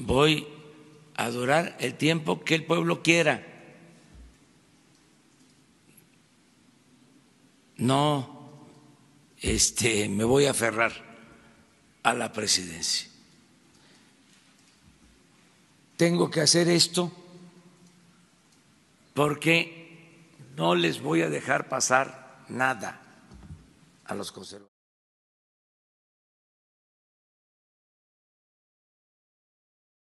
voy a durar el tiempo que el pueblo quiera. No este, me voy a aferrar a la presidencia. Tengo que hacer esto porque no les voy a dejar pasar nada a los conservadores.